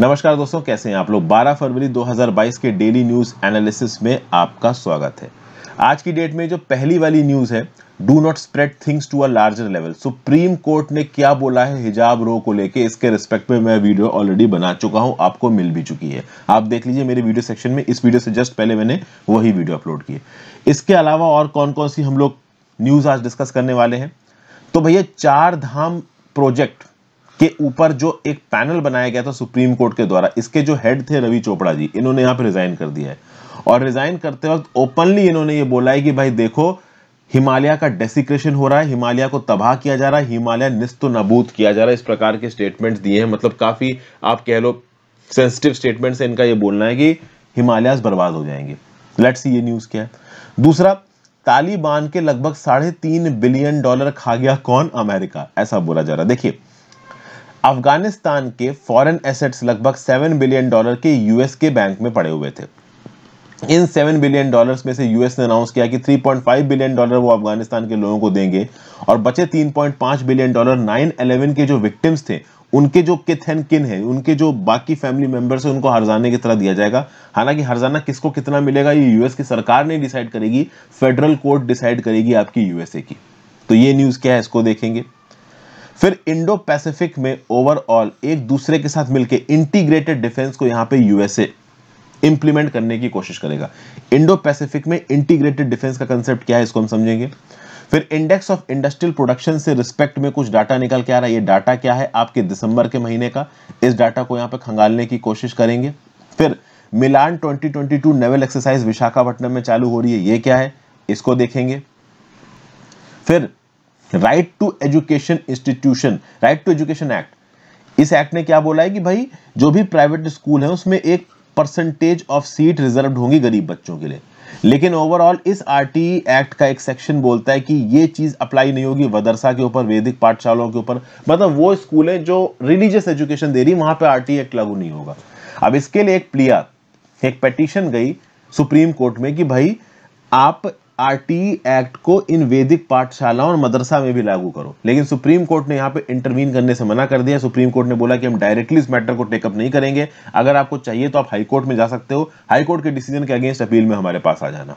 नमस्कार दोस्तों कैसे हैं आप लोग 12 फरवरी 2022 के डेली न्यूज़ एनालिसिस में आपका स्वागत है आज की डेट में जो पहली वाली न्यूज़ है do not spread things to a larger level supreme court ने क्या बोला है हिजाब रो को लेके इसके रिस्पेक्ट में मैं वीडियो ऑलरेडी बना चुका हूं आपको मिल भी चुकी है आप देख लीजिए मेरे वीडियो सेक्शन में इस वीडियो से जस्ट पहले मैंने वही वीडियो अपलोड की इसके अलावा और कौन कौन सी हम लोग न्यूज़ आज डिस्कस करने वाले हैं तो भैया चार धाम प्रोजेक्ट के ऊपर जो एक पैनल बनाया गया था सुप्रीम कोर्ट के द्वारा इसके जो हेड थे रवि चोपड़ा जी इन्होंने यहां पर रिजाइन कर दिया है और रिजाइन करते वक्त ओपनली इन्होंने ये बोला है कि भाई देखो हिमालय का डेसिक्रेशन हो रहा है हिमालय को तबाह किया जा रहा है हिमालय निस्त तो नबूत किया जा रहा है इस प्रकार के स्टेटमेंट्स दिए हैं मतलब काफी आप कह लो सेंसिटिव स्टेटमेंट से इनका ये बोलना है कि हिमालय बर्बाद हो जाएंगे लेट्स सी ये न्यूज क्या है दूसरा तालिबान के लगभग साढ़े तीन बिलियन डॉलर खा गया कौन अमेरिका ऐसा बोला जा रहा है देखिए अफगानिस्तान के फॉरेन एसेट्स लगभग सेवन बिलियन डॉलर के यूएस के बैंक में पड़े हुए थे इन सेवन बिलियन डॉलर्स में से यूएस ने अनाउंस किया कि 3.5 बिलियन डॉलर वो अफगानिस्तान के लोगों को देंगे और बचे 3.5 बिलियन डॉलर 9/11 के जो विक्टिम्स थे उनके जो किथ एंड किन है उनके जो बाकी फैमिली मेंबर्स हैं उनको हरजाने की तरह दिया जाएगा हालांकि हरजाना किसको कितना मिलेगा ये यूएस की सरकार नहीं डिसाइड करेगी फेडरल कोर्ट डिसाइड करेगी आपकी यूएसए की तो ये न्यूज़ क्या है इसको देखेंगे फिर इंडो पैसिफिक में ओवरऑल एक दूसरे के साथ मिलकर इंटीग्रेटेड डिफेंस को यहां पे यूएसए इंप्लीमेंट करने की कोशिश करेगा इंडो पैसिफिक में इंटीग्रेटेड डिफेंस का कंसेप्ट क्या है इसको हम समझेंगे फिर इंडेक्स ऑफ इंडस्ट्रियल प्रोडक्शन से रिस्पेक्ट में कुछ डाटा निकल के आ रहा है ये डाटा क्या है आपके दिसंबर के महीने का इस डाटा को यहां पे खंगालने की कोशिश करेंगे फिर मिलान 2022 नेवल एक्सरसाइज विशाखापट्टनम में चालू हो रही है ये क्या है इसको देखेंगे फिर right to education institution right to education act इस एक्ट ने क्या बोला है कि भाई जो भी प्राइवेट स्कूल है उसमें एक परसेंटेज ऑफ सीट रिजर्व होंगी गरीब बच्चों के लिए लेकिन ओवरऑल इस आरटी एक्ट का एक सेक्शन बोलता है कि ये चीज़ अप्लाई नहीं होगी वदरसा के ऊपर वैदिक पाठशालाओं के ऊपर मतलब वो स्कूल है जो रिलीजियस एजुकेशन दे रही वहां पर आर एक्ट लागू नहीं होगा अब इसके लिए एक प्लिया एक पटिशन गई सुप्रीम कोर्ट में कि भाई आप आरटी एक्ट को इन वैदिक पाठशालाओं और मदरसा में भी लागू करो लेकिन सुप्रीम कोर्ट ने यहाँ पे इंटरवीन करने से मना कर दिया सुप्रीम कोर्ट ने बोला कि हम डायरेक्टली इस मैटर को टेकअप नहीं करेंगे अगर आपको चाहिए तो आप हाई कोर्ट में जा सकते हो हाई कोर्ट के डिसीजन के अगेंस्ट अपील में हमारे पास आ जाना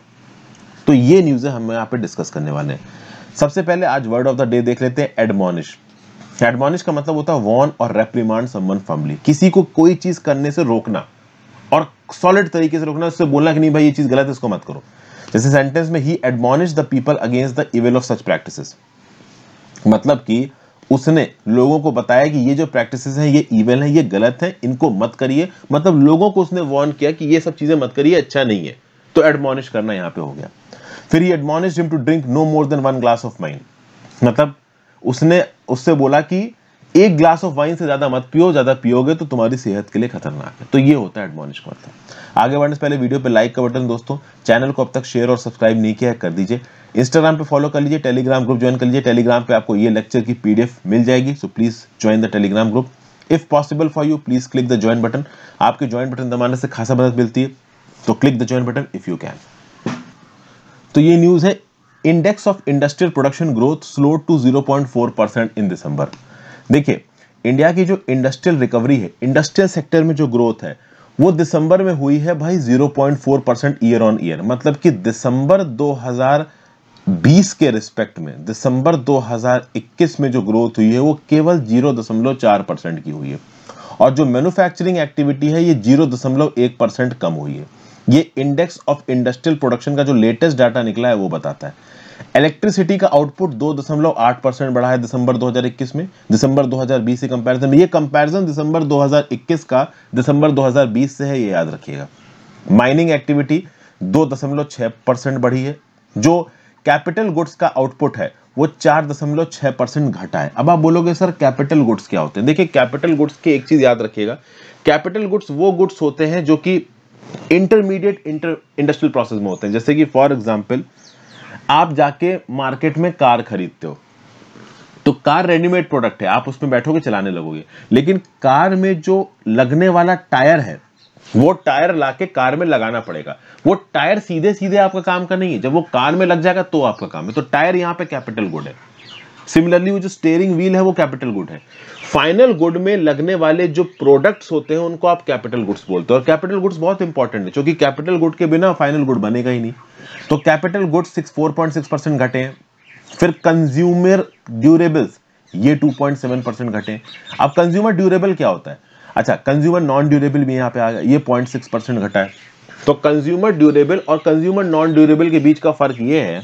तो ये न्यूज है हम यहाँ पे डिस्कस करने वाले सबसे पहले आज वर्ड ऑफ द डे देख लेते हैं एडमोनिश एडमोनिश का मतलब होता है वॉन और रेप्रीमांड समन फॉर्मली किसी को कोई चीज़ करने से रोकना और सॉलिड तरीके से रोकना उससे बोलना कि नहीं भाई ये चीज़ गलत है इसको मत करो जैसे सेंटेंस में ही admonish the people against the evil of such practice मतलब कि उसने लोगों को बताया कि ये जो प्रैक्टिस हैं ये इवेल हैं ये गलत हैं इनको मत करिए मतलब लोगों को उसने वॉर्न किया कि ये सब चीज़ें मत करिए अच्छा नहीं है तो एडमोनिश करना यहां पे हो गया फिर ही admonish him to drink no more than one glass of mind मतलब उसने उससे बोला कि एक ग्लास ऑफ वाइन से ज्यादा मत पियो ज्यादा पियोगे तो तुम्हारी सेहत के लिए खतरनाक है तो ये होता है एडमोनिश का मतलब आगे बढ़ने से पहले वीडियो पे लाइक का बटन दोस्तों चैनल को अब तक शेयर और सब्सक्राइब नहीं किया कर दीजिए इंस्टाग्राम पे फॉलो कर लीजिए टेलीग्राम ग्रुप ज्वाइन कर लीजिए टेलीग्राम पे आपको ये लेक्चर की पीडीएफ मिल जाएगी so please join the Telegram group if possible for you please click the join button आपके ज्वाइन बटन दबाने से खासा मदद मिलती है तो click the join button if you can तो ये न्यूज है index of industrial production growth slow to 0.4 percent in December देखिए इंडिया की जो इंडस्ट्रियल रिकवरी है इंडस्ट्रियल सेक्टर में जो ग्रोथ है वो दिसंबर में हुई है भाई 0.4 परसेंट ईयर ऑन ईयर मतलब कि दिसंबर 2020 के रिस्पेक्ट में दिसंबर 2021 में जो ग्रोथ हुई है वो केवल 0.4 परसेंट की हुई है और जो मैन्युफैक्चरिंग एक्टिविटी है ये 0.1 परसेंट कम हुई है ये इंडेक्स ऑफ इंडस्ट्रियल प्रोडक्शन का जो लेटेस्ट डाटा निकला है वो बताता है इलेक्ट्रिसिटी का आउटपुट दो दशमलव आठ परसेंट बढ़ा है दिसंबर 2021 में दिसंबर 2020 से कंपैरिजन में ये कंपैरिजन दिसंबर 2021 का दिसंबर 2020 से है ये याद रखिएगा माइनिंग एक्टिविटी दो दशमलव छः परसेंट बढ़ी है जो कैपिटल गुड्स का आउटपुट है वो चार दशमलव छः परसेंट घटा है अब आप बोलोगे सर कैपिटल गुड्स क्या होते हैं देखिए कैपिटल गुड्स की एक चीज़ याद रखिएगा कैपिटल गुड्स वो गुड्स होते हैं जो कि इंटरमीडिएट इंटर इंडस्ट्रियल प्रोसेस में होते हैं जैसे कि फॉर एग्जाम्पल आप जाके मार्केट में कार खरीदते हो तो कार रेडीमेड प्रोडक्ट है आप उसमें बैठोगे चलाने लगोगे लेकिन कार में जो लगने वाला टायर है वो टायर लाके कार में लगाना पड़ेगा वो टायर सीधे सीधे आपका काम का नहीं है जब वो कार में लग जाएगा तो आपका काम है तो टायर यहां पे कैपिटल गुड है सिमिलरली वो जो स्टेयरिंग व्हील है वो कैपिटल गुड है फाइनल गुड में लगने वाले जो प्रोडक्ट्स होते हैं उनको आप कैपिटल गुड्स बोलते हो और कैपिटल गुड्स बहुत इंपॉर्टेंट है क्योंकि कैपिटल गुड के बिना फाइनल गुड बनेगा ही नहीं तो capital goods six four point six percent घटे हैं फिर कंज्यूमर ड्यूरेबल्स ये टू पॉइंट सेवन परसेंट घटे अब कंज्यूमर ड्यूरेबल क्या होता है अच्छा कंज्यूमर नॉन ड्यूरेबल भी यहाँ पे आ गया ये पॉइंट सिक्स परसेंट घटा है तो कंज्यूमर ड्यूरेबल और कंज्यूमर नॉन ड्यूरेबल के बीच का फर्क ये है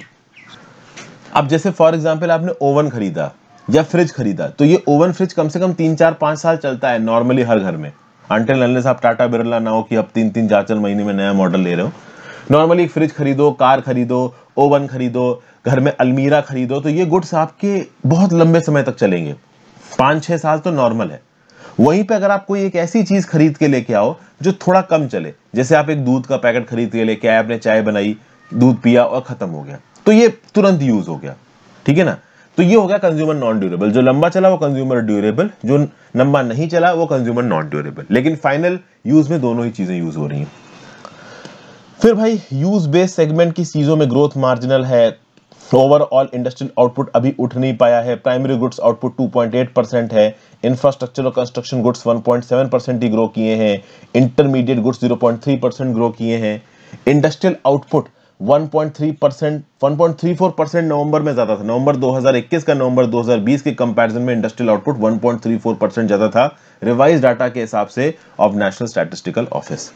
अब जैसे फॉर एग्जाम्पल आपने ओवन खरीदा या फ्रिज खरीदा तो ये ओवन फ्रिज कम से कम तीन चार पाँच साल चलता है नॉर्मली हर घर में अंटेल लल्ले आप टाटा बिरला ना हो कि आप तीन तीन चार चार महीने में नया मॉडल ले रहे हो नॉर्मली फ्रिज खरीदो कार खरीदो ओवन खरीदो घर में अलमीरा खरीदो तो ये गुड्स आपके बहुत लंबे समय तक चलेंगे पाँच छः साल तो नॉर्मल है वहीं पे अगर आप कोई एक ऐसी चीज़ खरीद के लेके आओ जो थोड़ा कम चले जैसे आप एक दूध का पैकेट खरीद के लेके आए आपने चाय बनाई दूध पिया और ख़त्म हो गया तो ये तुरंत यूज हो गया ठीक है ना तो ये हो गया कंज्यूमर नॉन ड्यूरेबल जो लंबा चला वो कंज्यूमर ड्यूरेबल जो लंबा नहीं चला वो कंज्यूमर नॉन ड्यूरेबल लेकिन फाइनल यूज में दोनों ही चीजें यूज हो रही हैं फिर भाई यूज बेस्ड सेगमेंट की चीजों में ग्रोथ मार्जिनल है ओवरऑल इंडस्ट्रियल आउटपुट अभी उठ नहीं पाया है प्राइमरी गुड्स आउटपुट 2.8 परसेंट है इंफ्रास्ट्रक्चर और कंस्ट्रक्शन गुड्स 1.7 परसेंट ही ग्रो किए हैं इंटरमीडिएट गुड्स 0.3 परसेंट ग्रो किए हैं industrial output 1.3 percent one percent नवंबर में ज़्यादा था नवंबर 2021 का नवंबर 2020 के कंपैरिजन में इंडस्ट्रियल आउटपुट 1.34 परसेंट ज़्यादा था रिवाइज डाटा के हिसाब से ऑफ नेशनल स्टैटिस्टिकल ऑफिस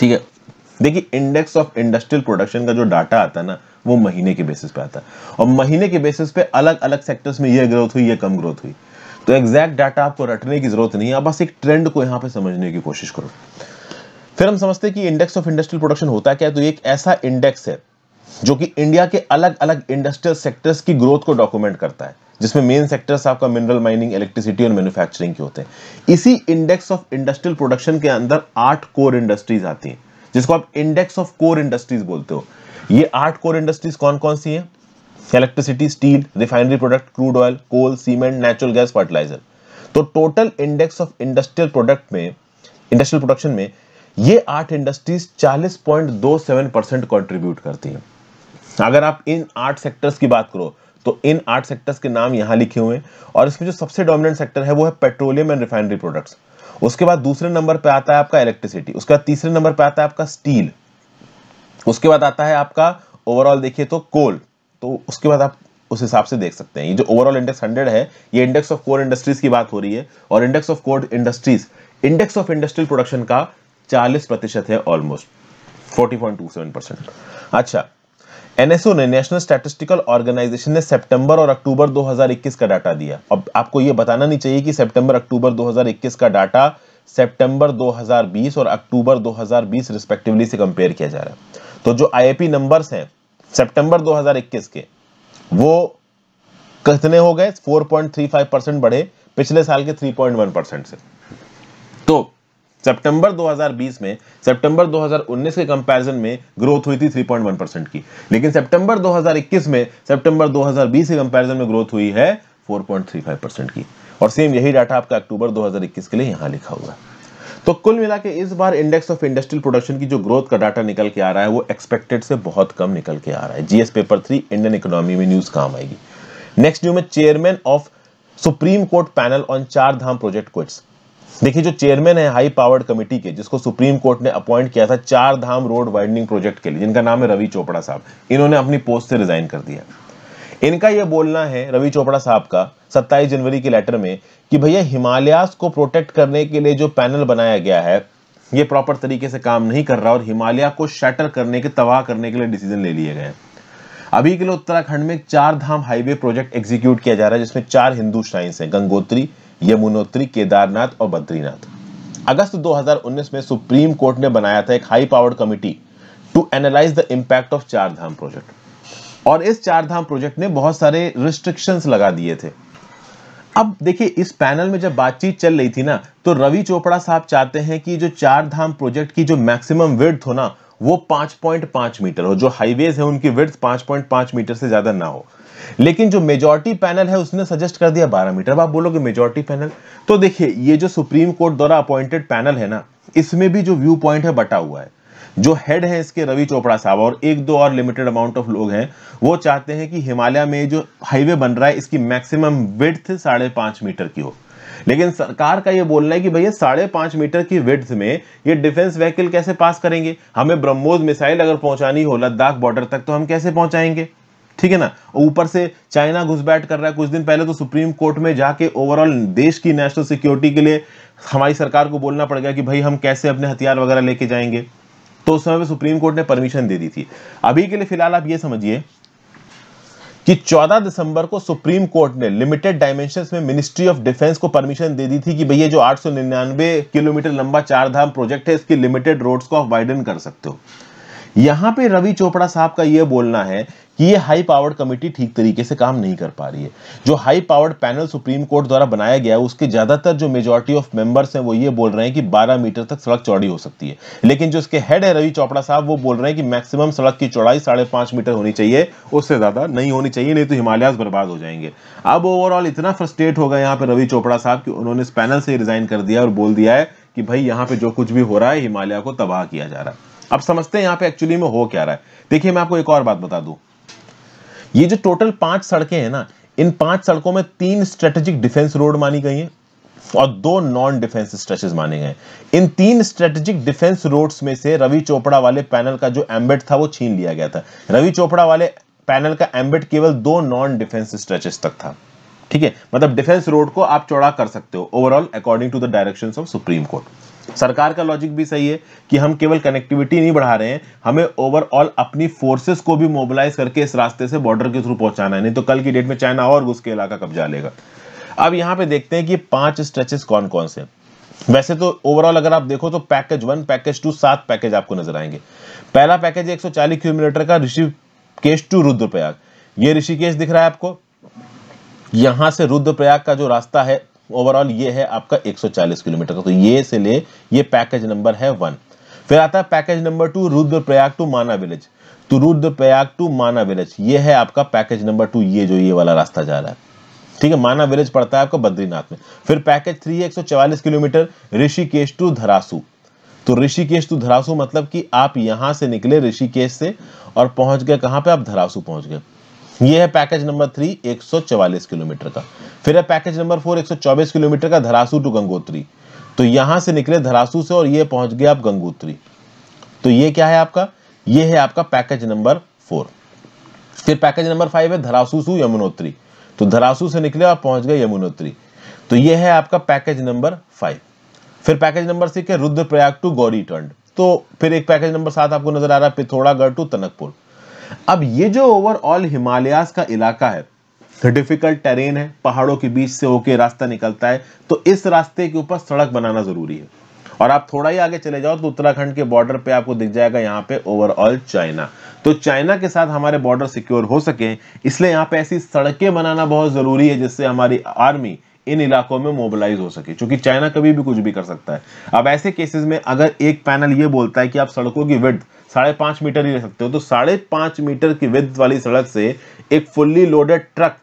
ठीक है देखिए इंडेक्स ऑफ इंडस्ट्रियल प्रोडक्शन का जो डाटा आता है ना वो महीने के बेसिस पे आता है और महीने के बेसिस पे अलग अलग सेक्टर्स में यह ग्रोथ हुई ये कम ग्रोथ हुई तो एग्जैक्ट डाटा आपको रटने की जरूरत नहीं है बस एक ट्रेंड को यहां पर समझने की कोशिश करो फिर हम समझते हैं कि इंडेक्स ऑफ इंडस्ट्रियल प्रोडक्शन होता क्या है तो एक ऐसा इंडेक्स है जो कि इंडिया के अलग अलग इंडस्ट्रियल सेक्टर्स की ग्रोथ को डॉक्यूमेंट करता है जिसमें मेन सेक्टर्स आपका मिनरल माइनिंग इलेक्ट्रिसिटी और मैन्युफैक्चरिंग के होते हैं इसी इंडेक्स ऑफ इंडस्ट्रियल प्रोडक्शन के अंदर आठ कोर इंडस्ट्रीज आती हैं जिसको आप इंडेक्स ऑफ कोर इंडस्ट्रीज बोलते हो ये आठ कोर इंडस्ट्रीज कौन कौन सी हैं electricity steel refinery product crude oil coal cement natural gas fertiliser तो total index of industrial product में इंडस्ट्रियल प्रोडक्शन में ये आठ इंडस्ट्रीज 40.27 परसेंट कॉन्ट्रीब्यूट करती हैं अगर आप इन आठ सेक्टर्स की बात करो तो इन आठ सेक्टर्स के नाम यहां लिखे हुए हैं और इसमें जो सबसे डोमिनेंट सेक्टर है वो है पेट्रोलियम एंड रिफाइनरी प्रोडक्ट्स उसके बाद दूसरे नंबर पर आता है आपका इलेक्ट्रिसिटी उसके बाद तीसरे नंबर पर आता है आपका स्टील उसके बाद आता है आपका ओवरऑल देखिए तो कोल तो उसके बाद आप उस हिसाब से देख सकते हैं ये जो ओवरऑल इंडेक्स 100 है ये इंडेक्स ऑफ कोर इंडस्ट्रीज की बात हो रही है और index of core industries index of industrial production का चालीस प्रतिशत है ऑलमोस्ट 40.27 परसेंट अच्छा एनएसओ ने नेशनल स्टैटिस्टिकल ऑर्गेनाइजेशन ने सितंबर और अक्टूबर 2021 का डाटा दिया अब आपको यह बताना नहीं चाहिए कि सितंबर अक्टूबर 2021 का डाटा सितंबर 2020 और अक्टूबर 2020 रिस्पेक्टिवली से कंपेयर किया जा रहा है तो जो आईएपी नंबर्स हैं सितंबर 2021 के वो कितने हो गए 4.35 परसेंट बढ़े पिछले साल के 3.1 परसेंट से तो सितंबर 2020 में सितंबर 2019 के कंपैरिजन में ग्रोथ हुई थी 3.1 परसेंट की लेकिन सितंबर 2021 में सितंबर 2020 के कंपैरिजन में ग्रोथ हुई है 4.35 परसेंट की और सेम यही डाटा आपका अक्टूबर 2021 के लिए यहां लिखा हुआ है तो कुल मिला के इस बार इंडेक्स ऑफ इंडस्ट्रियल प्रोडक्शन की जो ग्रोथ का डाटा निकल के आ रहा है वो एक्सपेक्टेड से बहुत कम निकल के आ रहा है GS paper three Indian economy में न्यूज काम आएगी नेक्स्ट न्यू में chairman of supreme court panel on Char Dham project quits देखिए जो चेयरमैन है हाई पावर्ड कमेटी के जिसको सुप्रीम कोर्ट ने अपॉइंट किया था चार धाम रोड वाइडनिंग प्रोजेक्ट के लिए जिनका नाम है रवि चोपड़ा साहब इन्होंने अपनी पोस्ट से रिजाइन कर दिया इनका यह बोलना है रवि चोपड़ा साहब का सत्ताईस जनवरी के लेटर में कि भैया हिमालयास को प्रोटेक्ट करने के लिए जो पैनल बनाया गया है ये प्रॉपर तरीके से काम नहीं कर रहा और हिमालय को शटर करने के तबाह करने के लिए डिसीजन ले लिए गए अभी के लिए उत्तराखंड में चार धाम हाईवे प्रोजेक्ट एग्जीक्यूट किया जा रहा है जिसमें चार हिंदू श्राइन्स हैं गंगोत्री यमुनोत्री केदारनाथ और बद्रीनाथ अगस्त 2019 में सुप्रीम कोर्ट ने बनाया था एक high powered committee to analyse the impact of Char Dham project और इस चार धाम प्रोजेक्ट ने बहुत सारे रिस्ट्रिक्शंस लगा दिए थे अब देखिए इस पैनल में जब बातचीत चल रही थी ना तो रवि चोपड़ा साहब चाहते हैं कि जो चार धाम प्रोजेक्ट की जो मैक्सिमम विर्थ हो ना वो 5.5 मीटर हो जो हाईवेज है उनकी विड्थ 5.5 मीटर से ज्यादा ना हो लेकिन जो मेजोरिटी पैनल है उसने सजेस्ट कर दिया 12 मीटर अब आप बोलोगे मेजोरिटी पैनल तो देखिए ये जो सुप्रीम कोर्ट द्वारा अपॉइंटेड पैनल है ना इसमें भी जो व्यू पॉइंट है बटा हुआ है जो हेड है इसके रवि चोपड़ा साहब और एक दो और लिमिटेड अमाउंट ऑफ लोग हैं वो चाहते हैं कि हिमालय में जो हाईवे बन रहा है इसकी मैक्सिमम विड्थ साढ़े पांच मीटर की हो लेकिन सरकार का ये बोलना है कि भैया साढ़े पांच मीटर की विड्थ में ये डिफेंस व्हीकल कैसे पास करेंगे हमें ब्रह्मोस मिसाइल अगर पहुंचानी हो लद्दाख बॉर्डर तक तो हम कैसे पहुंचाएंगे ठीक है ना ऊपर से चाइना घुसपैठ कर रहा है कुछ दिन पहले तो सुप्रीम कोर्ट में जाके ओवरऑल देश की नेशनल सिक्योरिटी के लिए हमारी सरकार को बोलना पड़ गया कि भाई हम कैसे अपने हथियार वगैरह लेके जाएंगे तो उस समय पे सुप्रीम कोर्ट ने परमिशन दे दी थी अभी के लिए फिलहाल आप ये समझिए कि 14 दिसंबर को सुप्रीम कोर्ट ने लिमिटेड डायमेंशन में मिनिस्ट्री ऑफ डिफेंस को परमिशन दे दी थी कि भैया जो 899 किलोमीटर लंबा चार धाम प्रोजेक्ट है इसकी लिमिटेड रोड्स को आप वाइडन कर सकते हो यहां पे रवि चोपड़ा साहब का यह बोलना है कि ये हाई पावर्ड कमेटी ठीक तरीके से काम नहीं कर पा रही है जो high powered panel supreme court द्वारा बनाया गया है उसके ज्यादातर जो मेजोरिटी ऑफ मेंबर्स हैं वो ये बोल रहे हैं कि 12 मीटर तक सड़क चौड़ी हो सकती है लेकिन जो इसके हेड है रवि चोपड़ा साहब वो बोल रहे हैं कि मैक्सिमम सड़क की चौड़ाई साढ़े पांच मीटर होनी चाहिए उससे ज्यादा नहीं होनी चाहिए नहीं तो हिमालयाज बर्बाद हो जाएंगे अब ओवरऑल इतना फ्रस्ट्रेट होगा यहाँ पे रवि चोपड़ा साहब कि उन्होंने इस पैनल से रिजाइन कर दिया और बोल दिया है कि भाई यहाँ पे जो कुछ भी हो रहा है हिमालय को तबाह किया जा रहा है अब समझते हैं यहां पे एक्चुअली में हो क्या रहा है देखिए मैं आपको एक और बात बता दूं ये जो टोटल पांच सड़कें हैं ना इन पांच सड़कों में तीन स्ट्रेटेजिक डिफेंस रोड मानी गई हैं और दो नॉन डिफेंस स्ट्रेचेस माने गए इन तीन स्ट्रेटेजिक डिफेंस रोड्स में से रवि चोपड़ा वाले पैनल का जो एम्बेट था वो छीन लिया गया था रवि चोपड़ा वाले पैनल का एम्बेट केवल दो नॉन डिफेंस स्ट्रेचेस तक था ठीक है मतलब डिफेंस रोड को आप चौड़ा कर सकते हो overall according to the direction of supreme court सरकार का लॉजिक भी सही है कि हम केवल कनेक्टिविटी नहीं बढ़ा रहे हैं हमें ओवरऑल अपनी फोर्सेस को भी मोबिलाइज करके इस रास्ते से बॉर्डर के थ्रू पहुंचाना है नहीं तो कल की डेट में चाइना और घुस के इलाका कब्जा लेगा अब यहां पे देखते हैं कि पांच स्ट्रेचेस कौन कौन से वैसे तो ओवरऑल अगर आप देखो तो पैकेज वन पैकेज टू सात पैकेज आपको नजर आएंगे पहला पैकेज चालीस किलोमीटर का ऋषिकेश टू रुद्रप्रयाग ये ऋषिकेश दिख रहा है आपको यहां से रुद्रप्रयाग का जो रास्ता है ओवरऑल ये है आपका 140 किलोमीटर का तो ये से ले ये पैकेज नंबर है वन फिर आता है package number two Rudraprayag to Mana village तो रुद्रप्रयाग टू माना विलेज ये है आपका पैकेज नंबर टू ये जो ये वाला रास्ता जा रहा है ठीक है माना विलेज पड़ता है आपको बद्रीनाथ में फिर पैकेज थ्री एक किलोमीटर ऋषिकेश टू धरासू तो ऋषिकेश टू धरासू मतलब कि आप यहां से निकले ऋषिकेश से और पहुंच गए कहां पे आप धरासू पहुंच गए ये है पैकेज नंबर थ्री एक किलोमीटर का फिर है पैकेज नंबर फोर एक किलोमीटर का धरासू टू गंगोत्री तो यहां से निकले धरासू से और ये पहुंच गए आप गंगोत्री तो ये क्या है आपका ये है आपका पैकेज नंबर फोर फिर पैकेज नंबर फाइव है धरासूसू यमुनोत्री तो धरासू से निकले और पहुंच गए यमुनोत्री तो ये है आपका पैकेज नंबर फाइव फिर पैकेज नंबर सिक्स है रुद्रप्रयाग टू गौरी टंड तो फिर एक पैकेज नंबर सात आपको नजर आ रहा है पिथौरागढ़ टू तनकपुर अब ये जो ओवरऑल हिमालयास का इलाका है डिफिकल्ट टेरेन है पहाड़ों के बीच से होके रास्ता निकलता है तो इस रास्ते के ऊपर सड़क बनाना जरूरी है और आप थोड़ा ही आगे चले जाओ तो उत्तराखंड के बॉर्डर पे आपको दिख जाएगा यहाँ पे ओवरऑल चाइना तो चाइना के साथ हमारे बॉर्डर सिक्योर हो सके इसलिए यहाँ पे ऐसी सड़कें बनाना बहुत जरूरी है जिससे हमारी आर्मी इन इलाकों में मोबिलाइज हो सके क्योंकि चाइना कभी भी कुछ भी कर सकता है अब ऐसे केसेस में अगर एक पैनल ये बोलता है कि आप सड़कों की विद्ध साढ़े पांच मीटर ही रह सकते हो तो साढ़े पांच मीटर की विद्ध वाली सड़क से एक फुल्ली लोडेड ट्रक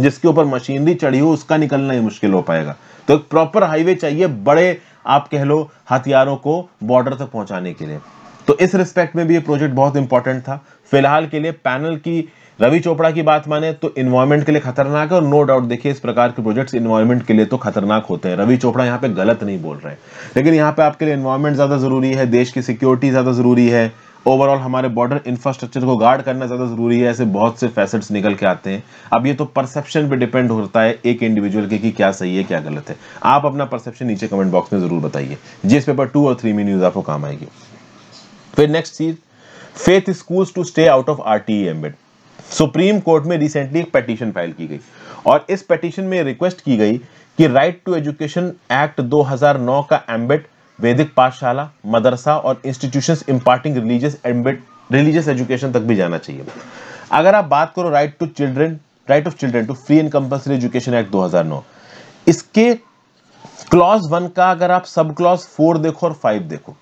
जिसके ऊपर मशीनरी चढ़ी हो उसका निकलना ही मुश्किल हो पाएगा तो एक प्रॉपर हाईवे चाहिए बड़े आप कह लो हथियारों को बॉर्डर तक पहुंचाने के लिए तो इस रिस्पेक्ट में भी ये प्रोजेक्ट बहुत इंपॉर्टेंट था फिलहाल के लिए पैनल की रवि चोपड़ा की बात माने तो इन्वायरमेंट के लिए खतरनाक है और नो डाउट देखिए इस प्रकार के प्रोजेक्ट्स इन्वायरमेंट के लिए तो खतरनाक होते हैं रवि चोपड़ा यहाँ पे गलत नहीं बोल रहे हैं लेकिन यहाँ पे आपके लिए इन्वायरमेंट ज्यादा जरूरी है देश की सिक्योरिटी ज्यादा जरूरी है ओवरऑल हमारे बॉर्डर इंफ्रास्ट्रक्चर को गार्ड करना ज़्यादा ज़रूरी है ऐसे बहुत से फैसेट्स निकल के आते हैं अब ये तो परसेप्शन पे डिपेंड होता है एक इंडिविजुअल के कि क्या सही है क्या गलत है आप अपना परसेप्शन नीचे कमेंट बॉक्स में ज़रूर बताइए जिस पेपर टू और थ्री में न्यूज़ आपको काम आएगी फिर नेक्स्ट चीज़ faith school to stay out of R T ambit supreme court में रिसेंटली एक पटिशन फाइल की गई और इस पटिशन में रिक्वेस्ट की गई कि राइट टू एजुकेशन एक्ट 2009 का एम्बेट वैदिक पाठशाला मदरसा और institution imparting religious ambit religious education तक भी जाना चाहिए अगर आप बात करो right to children right of children to free and compulsory education act 2009 इसके क्लॉज वन का अगर आप सब क्लॉज फोर देखो और फाइव देखो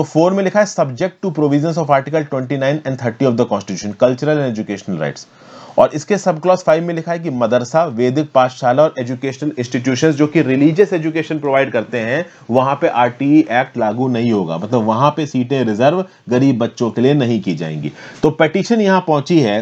तो फोर में लिखा है subject to provisions of article 29 and 30 of the constitution cultural and educational rights और इसके सब क्लॉज फाइव में लिखा है कि मदरसा वैदिक पाठशाला और एजुकेशनल इंस्टीट्यूशंस जो कि रिलीजियस एजुकेशन प्रोवाइड करते हैं वहां पे आरटीई एक्ट e लागू नहीं होगा मतलब वहां पे सीटें रिजर्व गरीब बच्चों के लिए नहीं की जाएंगी तो पटिशन यहां पहुंची है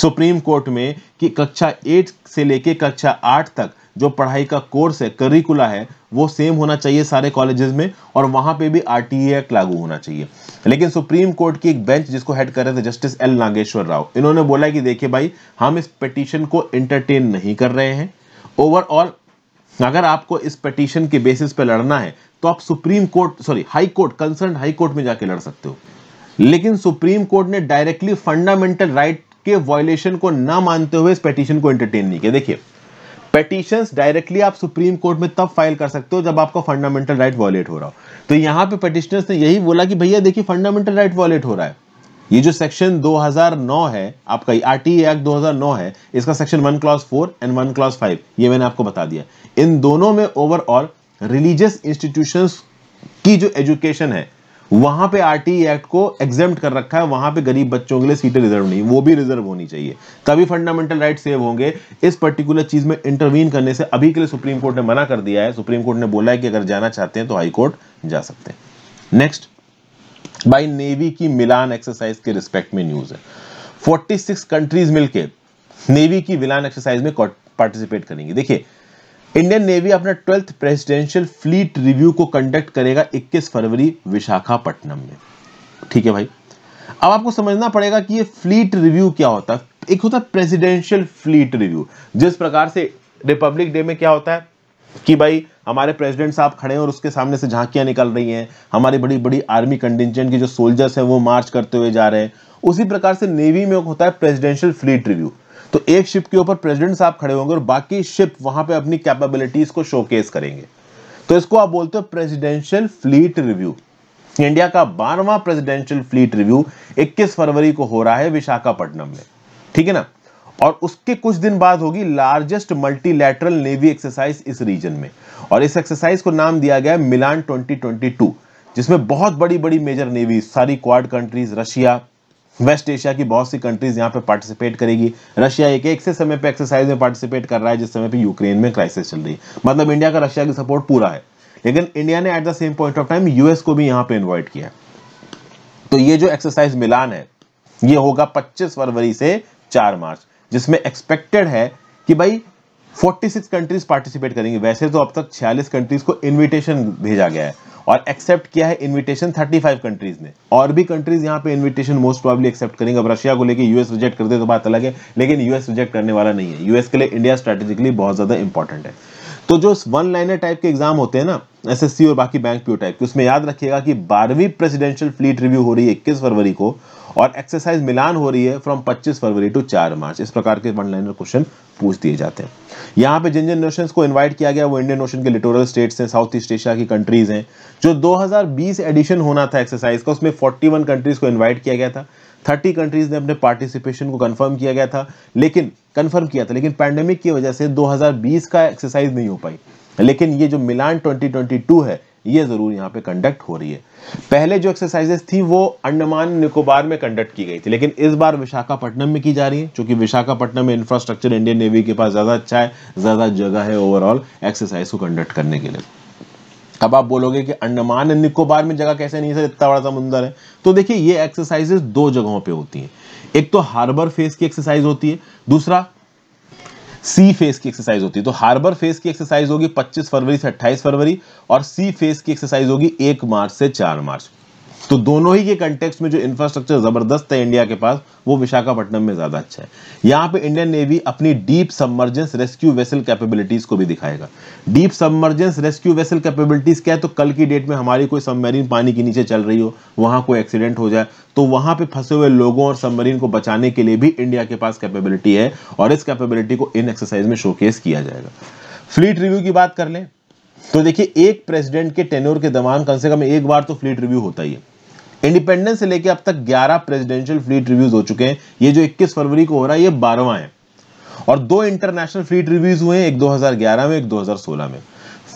सुप्रीम कोर्ट में कि कक्षा एट से लेके कक्षा आठ तक जो पढ़ाई का कोर्स है करिकुला है वो सेम होना चाहिए सारे कॉलेजेस में और वहां पे भी आर एक्ट e लागू होना चाहिए लेकिन सुप्रीम कोर्ट की एक बेंच जिसको हेड कर रहे थे जस्टिस एल नागेश्वर राव इन्होंने बोला कि देखिए भाई हम इस पटिशन को एंटरटेन नहीं कर रहे हैं ओवरऑल अगर आपको इस पटिशन के बेसिस पे लड़ना है तो आप supreme court sorry high court concern high court में जाके लड़ सकते हो लेकिन सुप्रीम कोर्ट ने डायरेक्टली फंडामेंटल राइट के वायलेशन को ना मानते हुए इस पटिशन को एंटरटेन नहीं किया देखिए पटिशंस डायरेक्टली आप सुप्रीम कोर्ट में तब फाइल कर सकते हो जब आपका फंडामेंटल राइट वॉलेट हो रहा हो तो यहाँ पे पटिशनर्स ने यही बोला कि भैया देखिए फंडामेंटल राइट वॉलेट हो रहा है ये जो सेक्शन 2009 है आपका आर टी एक्ट दो है इसका section one class four and one class five ये मैंने आपको बता दिया इन दोनों में ओवरऑल रिलीजियस इंस्टीट्यूशन की जो एजुकेशन है वहां पे आरटी एक्ट को एग्जाम कर रखा है वहां पे गरीब बच्चों के लिए सीटें रिजर्व नहीं वो भी रिजर्व होनी चाहिए तभी फंडामेंटल राइट सेव होंगे इस पर्टिकुलर चीज में इंटरवीन करने से अभी के लिए सुप्रीम कोर्ट ने मना कर दिया है सुप्रीम कोर्ट ने बोला है कि अगर जाना चाहते हैं तो हाईकोर्ट जा सकते हैं नेक्स्ट बाई नेवी की मिलान एक्सरसाइज के रिस्पेक्ट में न्यूज है फोर्टी कंट्रीज मिलकर नेवी की मिलान एक्सरसाइज में पार्टिसिपेट करेंगे देखिए इंडियन नेवी अपना ट्वेल्थ प्रेसिडेंशियल फ्लीट रिव्यू को कंडक्ट करेगा 21 फरवरी विशाखापट्टनम में ठीक है भाई अब आपको समझना पड़ेगा कि ये फ्लीट रिव्यू क्या होता है एक होता है प्रेसिडेंशियल फ्लीट रिव्यू जिस प्रकार से रिपब्लिक डे में क्या होता है कि भाई हमारे प्रेसिडेंट साहब खड़े हैं और उसके सामने से झांकियां निकल रही हैं हमारी बड़ी बड़ी आर्मी कंटिजेंट की जो सोल्जर्स हैं वो मार्च करते हुए जा रहे हैं उसी प्रकार से नेवी में होता है प्रेसिडेंशियल फ्लीट रिव्यू तो एक शिप के ऊपर प्रेसिडेंट साहब खड़े होंगे और बाकी शिप वहां पे अपनी कैपेबिलिटीज को शोकेस करेंगे तो इसको आप बोलते हो प्रेसिडेंशियल फ्लीट रिव्यू इंडिया का बारहवां प्रेसिडेंशियल फ्लीट रिव्यू 21 फरवरी को हो रहा है विशाखापट्टनम में ठीक है ना और उसके कुछ दिन बाद होगी लार्जेस्ट मल्टीलैटरल नेवी एक्सरसाइज इस रीजन में और इस एक्सरसाइज को नाम दिया गया मिलान 2022 जिसमें बहुत बड़ी बड़ी मेजर नेवी सारी Quad countries Russia west Asia की बहुत सी कंट्रीज यहाँ पे पार्टिसिपेट करेगी रशिया एक एक से समय पे एक्सरसाइज में पार्टिसिपेट कर रहा है जिस समय पे यूक्रेन में क्राइसिस चल रही है मतलब इंडिया का रशिया की सपोर्ट पूरा है लेकिन इंडिया ने at the same point of time US को भी यहाँ पे इन्वाइट किया तो ये जो एक्सरसाइज मिलान है ये होगा पच्चीस फरवरी से चार मार्च जिसमें एक्सपेक्टेड है कि भाई 46 कंट्रीज पार्टिसिपेट करेंगे वैसे तो अब तक 46 कंट्रीज को इनविटेशन भेजा गया है और एक्सेप्ट किया है इनविटेशन 35 कंट्रीज ने और भी कंट्रीज यहां पे इनविटेशन मोस्ट प्रॉब्ली एक्सेप्ट करेंगे अब रशिया को लेकर यूएस रिजेक्ट कर दे तो बात अलग है लेकिन यूएस रिजेक्ट करने वाला नहीं है यूएस के लिए इंडिया स्ट्रेटेजिकली बहुत ज्यादा इंपॉर्टेंट है तो जो वन लाइनर टाइप के एग्जाम होते हैं ना एसएससी और बाकी बैंक प्यो टाइप के उसमें याद रखिएगा कि बारहवीं प्रेसिडेंशियल फ्लीट रिव्यू हो रही है इक्कीस फरवरी को और एक्सरसाइज मिलान हो रही है फ्रॉम 25 फरवरी टू 4 मार्च इस प्रकार के वन लाइनर क्वेश्चन पूछ दिए जाते हैं यहाँ पे जिन जिन नेशन को इन्वाइट किया गया वो इंडियन ओशन के लिटोरल स्टेट्स हैं साउथ ईस्ट एशिया की कंट्रीज हैं जो 2020 एडिशन होना था एक्सरसाइज का उसमें 41 कंट्रीज को इन्वाइट किया गया था 30 कंट्रीज ने अपने पार्टिसिपेशन को कंफर्म किया गया था लेकिन कंफर्म किया था लेकिन पैंडेमिक की वजह से 2020 का एक्सरसाइज नहीं हो पाई लेकिन ये जो मिलान ट्वेंटी है ये जरूर यहाँ पे कंडक्ट हो रही है पहले जो एक्सरसाइजेस थी वो अंडमान निकोबार में कंडक्ट की गई थी लेकिन इस बार विशाखापट्टनम में की जा रही है क्योंकि विशाखापट्टनम में इंफ्रास्ट्रक्चर इंडियन नेवी के पास ज़्यादा अच्छा है ज़्यादा जगह है ओवरऑल एक्सरसाइज को कंडक्ट करने के लिए अब आप बोलोगे कि अंडमान निकोबार में जगह कैसे नहीं सर इतना बड़ा समुंदर है तो देखिए ये एक्सरसाइजेस दो जगहों पे होती हैं एक तो हार्बर फेस की एक्सरसाइज होती है दूसरा सी फेस की एक्सरसाइज होती है तो हार्बर फेस की एक्सरसाइज होगी 25 फरवरी से 28 फरवरी और सी फेस की एक्सरसाइज होगी 1 मार्च से 4 मार्च तो दोनों ही के कंटेक्स में जो इंफ्रास्ट्रक्चर ज़बरदस्त है इंडिया के पास वो विशाखापट्टनम में ज़्यादा अच्छा है यहां पे इंडियन नेवी अपनी deep submergence rescue vessel capabilities को भी दिखाएगा deep submergence rescue vessel capabilities क्या है तो कल की डेट में हमारी कोई सबमरीन पानी के नीचे चल रही हो वहां कोई एक्सीडेंट हो जाए तो वहां पे फंसे हुए लोगों और सबमरीन को बचाने के लिए भी इंडिया के पास कैपेबिलिटी है और इस कैपेबिलिटी को इन एक्सरसाइज में शोकेस किया जाएगा फ्लीट रिव्यू की बात कर लें तो देखिए एक प्रेसिडेंट के टेन्योर के दौरान कम से कम एक बार तो फ्लीट रिव्यू होता ही है इंडिपेंडेंस से लेकर अब तक 11 प्रेसिडेंशियल फ्लीट रिव्यूज हो चुके हैं ये जो 21 फरवरी को हो रहा है ये बारहवा है और दो इंटरनेशनल फ्लीट रिव्यूज हुए हैं एक 2011 में एक 2016 में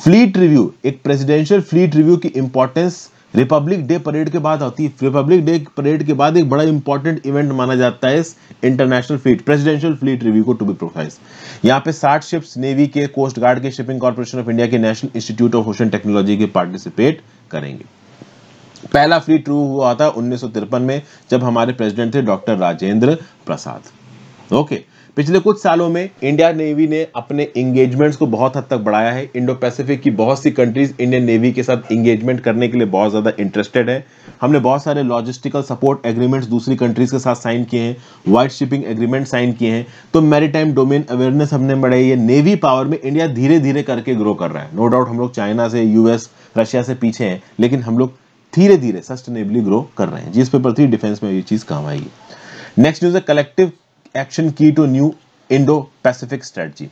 फ्लीट रिव्यू एक प्रेसिडेंशियल फ्लीट रिव्यू की इंपॉर्टेंस रिपब्लिक डे परेड के बाद आती है रिपब्लिक डे परेड के बाद एक बड़ा इंपॉर्टेंट इवेंट माना जाता है इस international fleet presidential fleet review को टू बी प्रोफाइज यहाँ पे साठ शिप्स नेवी के कोस्ट गार्ड के शिपिंग कॉर्पोरेशन ऑफ इंडिया के national institute of ocean technology के पार्टिसिपेट करेंगे पहला फ्री ट्रू हुआ था उन्नीस में जब हमारे प्रेसिडेंट थे डॉक्टर राजेंद्र प्रसाद ओके पिछले कुछ सालों में इंडिया नेवी ने अपने इंगेजमेंट्स को बहुत हद तक बढ़ाया है इंडो पैसिफिक की बहुत सी कंट्रीज इंडियन नेवी के साथ इंगेजमेंट करने के लिए बहुत ज़्यादा इंटरेस्टेड है हमने बहुत सारे लॉजिस्टिकल सपोर्ट एग्रीमेंट्स दूसरी कंट्रीज के साथ साइन किए हैं वाइट शिपिंग एग्रीमेंट साइन किए हैं तो मेरी डोमेन अवेयरनेस हमने बढ़ाई है नेवी पावर में इंडिया धीरे धीरे करके ग्रो कर रहा है नो डाउट हम लोग चाइना से यूएस रशिया से पीछे हैं लेकिन हम लोग धीरे धीरे सस्टेनेबली ग्रो कर रहे हैं जिस पेपर थ्री डिफेंस में ये चीज काम आएगी नेक्स्ट न्यूज है कलेक्टिव एक्शन की to new Indo Pacific strategy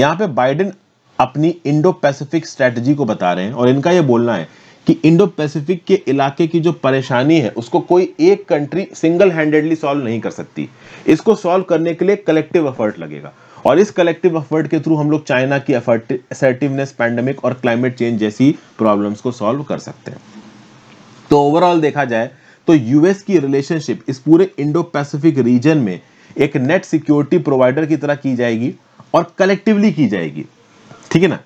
यहां पे बाइडेन अपनी इंडो पैसिफिक स्ट्रेटजी को बता रहे हैं और इनका ये बोलना है कि इंडो पैसिफिक के इलाके की जो परेशानी है उसको कोई एक कंट्री सिंगल हैंडेडली सॉल्व नहीं कर सकती इसको सॉल्व करने के लिए कलेक्टिव एफर्ट लगेगा और इस कलेक्टिव एफर्ट के थ्रू हम लोग चाइना की एफर्टिवनेस पैंडमिक और क्लाइमेट चेंज जैसी प्रॉब्लम्स को सॉल्व कर सकते हैं तो ओवरऑल देखा जाए तो यूएस की रिलेशनशिप इस पूरे इंडो पैसिफिक रीजन में एक नेट सिक्योरिटी प्रोवाइडर की तरह की जाएगी और कलेक्टिवली की जाएगी ठीक है ना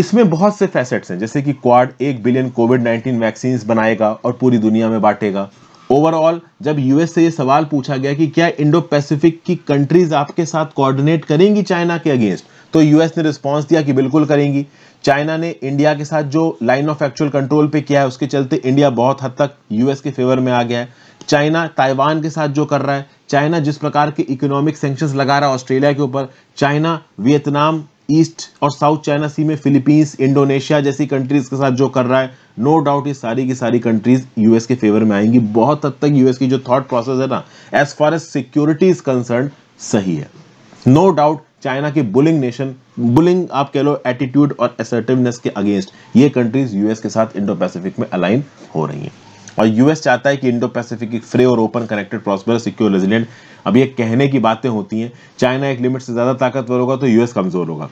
इसमें बहुत से फैसेट्स हैं जैसे कि क्वाड एक बिलियन कोविड नाइन्टीन वैक्सीन बनाएगा और पूरी दुनिया में बांटेगा ओवरऑल जब यूएस से ये सवाल पूछा गया कि क्या इंडो पैसिफिक की कंट्रीज आपके साथ कोऑर्डिनेट करेंगी चाइना के अगेंस्ट तो यूएस ने रिस्पांस दिया कि बिल्कुल करेंगी चाइना ने इंडिया के साथ जो लाइन ऑफ एक्चुअल कंट्रोल पे किया है उसके चलते इंडिया बहुत हद तक यूएस के फेवर में आ गया है चाइना ताइवान के साथ जो कर रहा है चाइना जिस प्रकार के इकोनॉमिक सेंक्शंस लगा रहा है ऑस्ट्रेलिया के ऊपर चाइना वियतनाम ईस्ट और साउथ चाइना सी में फिलीपींस इंडोनेशिया जैसी कंट्रीज के साथ जो कर रहा है नो डाउट ये सारी की सारी कंट्रीज यूएस के फेवर में आएंगी बहुत हद तक यूएस की जो थॉट प्रोसेस है ना as far as security is concern सही है नो no डाउट चाइना की बुलिंग नेशन बुलिंग आप कह लो एटीट्यूड और असर्टिवनेस के अगेंस्ट ये कंट्रीज यूएस के साथ इंडो पैसिफिक में अलाइन हो रही हैं और यूएस चाहता है कि इंडो पैसिफिक एक फ्री और open connected prosper secure resilient अब ये कहने की बातें होती हैं चाइना एक लिमिट से ज़्यादा ताकतवर होगा तो यूएस कमज़ोर होगा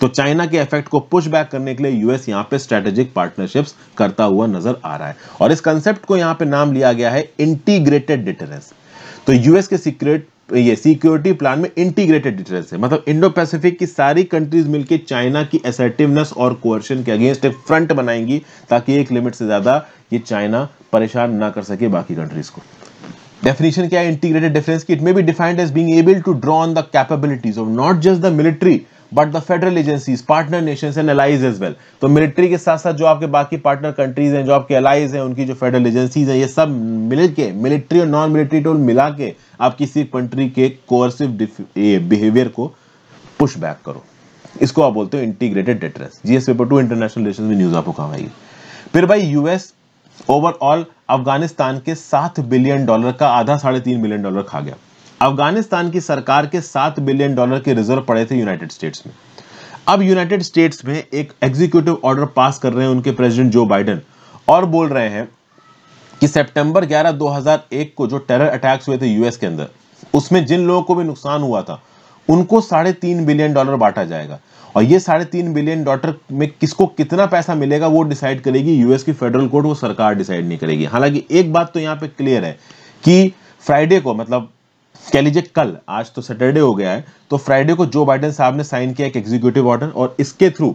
तो चाइना के इफेक्ट को पुश बैक करने के लिए यूएस यहाँ पे स्ट्रेटेजिक पार्टनरशिप्स करता हुआ नजर आ रहा है और इस कंसेप्ट को यहाँ पे नाम लिया गया है इंटीग्रेटेड डिटरेंस तो यूएस के सीक्रेट ये सिक्योरिटी प्लान में इंटीग्रेटेड डिटरेंस है मतलब इंडो पैसिफिक की सारी कंट्रीज मिलकर चाइना की असर्टिवनेस और कोर्शन के अगेंस्ट एक फ्रंट बनाएंगी ताकि एक लिमिट से ज़्यादा ये चाइना परेशान ना कर सके बाकी कंट्रीज को डेफिनेशन क्या है इंटीग्रेटेड डिफरेंस की it may be defined as being able to draw on the capabilities of not just the military but the federal agencies partner nation and allies as well तो military के साथ साथ जो आपके बाकी पार्टनर कंट्रीज हैं जो आपके अलाइज हैं उनकी जो फेडरल एजेंसीज हैं ये सब मिल मिलिट्री और नॉन मिलिट्री टोल मिला के आप किसी कंट्री के कोर्सिव बिहेवियर को पुश बैक करो इसको आप बोलते हो integrated deterrence GS paper two international relation में न्यूज आपको कहा फिर भाई यूएस ओवरऑल अफगानिस्तान के सात बिलियन डॉलर का आधा साढ़े तीन बिलियन डॉलर खा गया अफगानिस्तान की सरकार के सात बिलियन डॉलर के रिजर्व पड़े थे यूनाइटेड स्टेट्स में अब यूनाइटेड स्टेट्स में एक एग्जीक्यूटिव ऑर्डर पास कर रहे हैं उनके प्रेसिडेंट जो बाइडन और बोल रहे हैं कि सितंबर 11 2001 को जो टेरर अटैक्स हुए थे यूएस के अंदर उसमें जिन लोगों को भी नुकसान हुआ था उनको साढ़े तीन बिलियन डॉलर बांटा जाएगा और ये साढ़े तीन बिलियन डॉलर में किसको कितना पैसा मिलेगा वो डिसाइड करेगी यूएस की फेडरल कोर्ट वो सरकार डिसाइड नहीं करेगी हालांकि एक बात तो यहाँ पे क्लियर है कि फ्राइडे को मतलब कह लीजिए कल आज तो सैटरडे हो गया है तो फ्राइडे को जो बाइडेन साहब ने साइन किया एक एग्जीक्यूटिव ऑर्डर और इसके थ्रू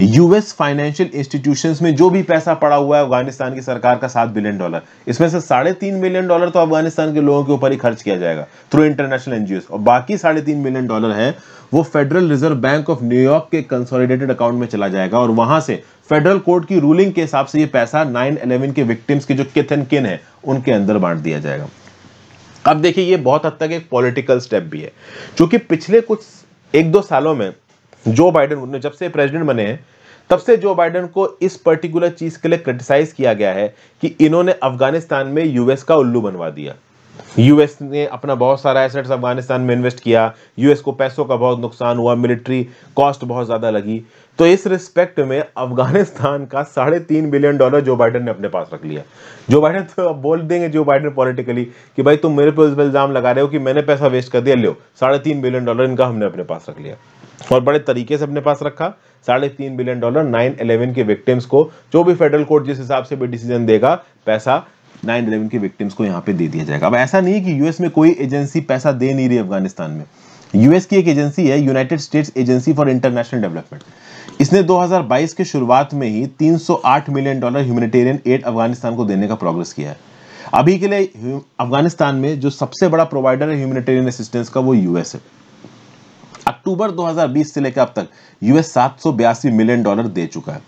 यूएस फाइनेंशियल इंस्टीट्यूशंस में जो भी पैसा पड़ा हुआ है अफगानिस्तान की सरकार का सात बिलियन डॉलर इसमें से साढ़े तीन मिलियन डॉलर तो अफगानिस्तान के लोगों के ऊपर ही खर्च किया जाएगा थ्रू इंटरनेशनल एनजीओ और बाकी साढ़े तीन मिलियन डॉलर है वो फेडरल रिजर्व बैंक ऑफ न्यूयॉर्क के कंसोलिडेटेड अकाउंट में चला जाएगा और वहां से फेडरल कोर्ट की रूलिंग के हिसाब से ये पैसा नाइन के विक्टिम्स के जो किथ एंड किन है उनके अंदर बांट दिया जाएगा अब देखिए ये बहुत हद तक एक पॉलिटिकल स्टेप भी है क्योंकि पिछले कुछ एक दो सालों में जो बाइडन ने जब से प्रेसिडेंट बने हैं तब से जो बाइडन को इस पर्टिकुलर चीज़ के लिए क्रिटिसाइज किया गया है कि इन्होंने अफगानिस्तान में यूएस का उल्लू बनवा दिया यूएस ने अपना बहुत सारा एसेट्स अफगानिस्तान में इन्वेस्ट किया यूएस को पैसों का बहुत नुकसान हुआ मिलिट्री कॉस्ट बहुत ज़्यादा लगी तो इस रिस्पेक्ट में अफगानिस्तान का साढ़े तीन बिलियन डॉलर जो बाइडन ने अपने पास रख लिया जो बाइडन तो अब बोल देंगे जो बाइडन पॉलिटिकली कि भाई तुम मेरे पर इल्ज़ाम लगा रहे हो कि मैंने पैसा वेस्ट कर दिया लियो साढ़े तीन बिलियन डॉलर इनका हमने अपने पास रख लिया और बड़े तरीके से अपने पास रखा साढ़े तीन बिलियन डॉलर नाइन इलेवन के विक्टिम्स को जो भी फेडरल कोर्ट जिस हिसाब से भी डिसीजन देगा पैसा नाइन इलेवन के विक्टिम्स को यहाँ पे दे दिया जाएगा अब ऐसा नहीं है कि यूएस में कोई एजेंसी पैसा दे नहीं रही अफगानिस्तान में यूएस की एक एजेंसी है United States agency for international development इसने 2022 के शुरुआत में ही 308 million dollar humanitarian aid Afghanistan को देने का प्रोग्रेस किया है अभी के लिए अफगानिस्तान में जो सबसे बड़ा प्रोवाइडर है ह्यूमेटेरियन असिस्टेंस का वो यूएस है अक्टूबर 2020 से लेकर अब तक यूएस सात मिलियन डॉलर दे चुका है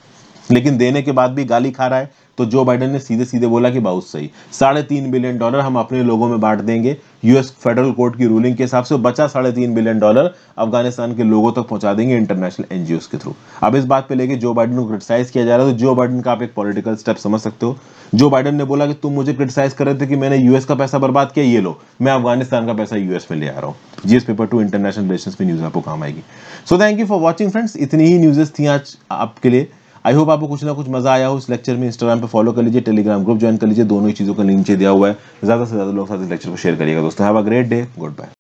लेकिन देने के बाद भी गाली खा रहा है तो जो बाइडन ने सीधे सीधे बोला कि बहुत सही साढ़े तीन बिलियन डॉलर हम अपने लोगों में बांट देंगे यूएस फेडरल कोर्ट की रूलिंग के हिसाब से बचा साढ़े तीन बिलियन डॉलर अफगानिस्तान के लोगों तक पहुंचा देंगे इंटरनेशनल एनजीओ के थ्रू अब इस बात पे लेके जो बाइडन को क्रिटिसाइज किया जा रहा है तो जो बाइडन का आप एक पॉलिटिकल स्टेप समझ सकते हो जो बाइडन ने बोला कि तुम मुझे क्रिटिसाइज कर रहे थे कि मैंने यूएस का पैसा बर्बाद किया ये लो मैं अफगानिस्तान का पैसा यूएस में ले आ रहा हूँ GS paper two international relation में न्यूज आपको काम आएगी so thank you for watching friends इतनी ही न्यूजेस थी आज आपके लिए आई होप आपको कुछ ना कुछ मजा आया हो इस लेक्चर में इंस्टाग्राम पे फॉलो कर लीजिए टेलीग्राम ग्रुप ज्वाइन कर लीजिए दोनों ही चीज़ों का लिंक नीचे दिया हुआ है ज़्यादा से ज़्यादा लोग साथ इस लेक्चर को शेयर करिएगा दोस्तों have a great day good bye